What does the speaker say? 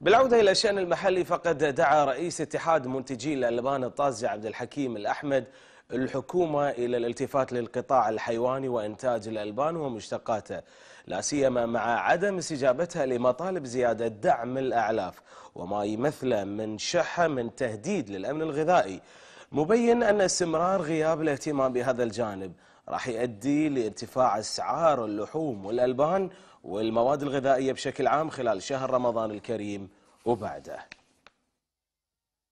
بالعودة إلى الشأن المحلي فقد دعا رئيس اتحاد منتجي الألبان الطازج عبد الحكيم الأحمد الحكومة إلى الالتفات للقطاع الحيواني وإنتاج الألبان ومشتقاته لا سيما مع عدم استجابتها لمطالب زيادة دعم الأعلاف وما يمثله من شحة من تهديد للأمن الغذائي مبين أن استمرار غياب الاهتمام بهذا الجانب راح يؤدي لارتفاع اسعار اللحوم والالبان والمواد الغذائيه بشكل عام خلال شهر رمضان الكريم وبعده